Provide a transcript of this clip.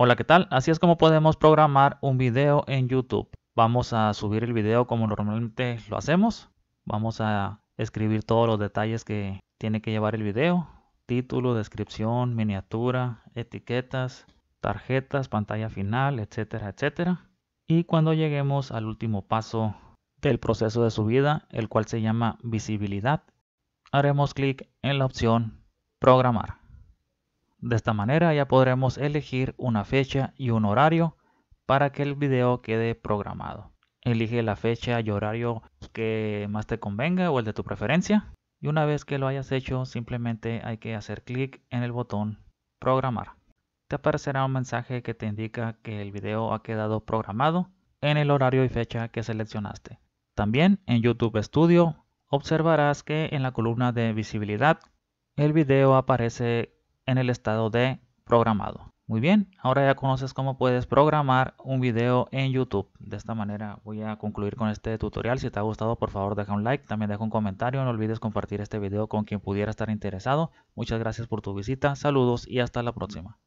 Hola, ¿qué tal? Así es como podemos programar un video en YouTube. Vamos a subir el video como normalmente lo hacemos. Vamos a escribir todos los detalles que tiene que llevar el video. Título, descripción, miniatura, etiquetas, tarjetas, pantalla final, etcétera, etcétera. Y cuando lleguemos al último paso del proceso de subida, el cual se llama visibilidad, haremos clic en la opción programar. De esta manera ya podremos elegir una fecha y un horario para que el video quede programado. Elige la fecha y horario que más te convenga o el de tu preferencia. Y una vez que lo hayas hecho, simplemente hay que hacer clic en el botón programar. Te aparecerá un mensaje que te indica que el video ha quedado programado en el horario y fecha que seleccionaste. También en YouTube Studio observarás que en la columna de visibilidad el video aparece en el estado de programado. Muy bien, ahora ya conoces cómo puedes programar un video en YouTube. De esta manera voy a concluir con este tutorial. Si te ha gustado, por favor deja un like, también deja un comentario. No olvides compartir este video con quien pudiera estar interesado. Muchas gracias por tu visita, saludos y hasta la próxima.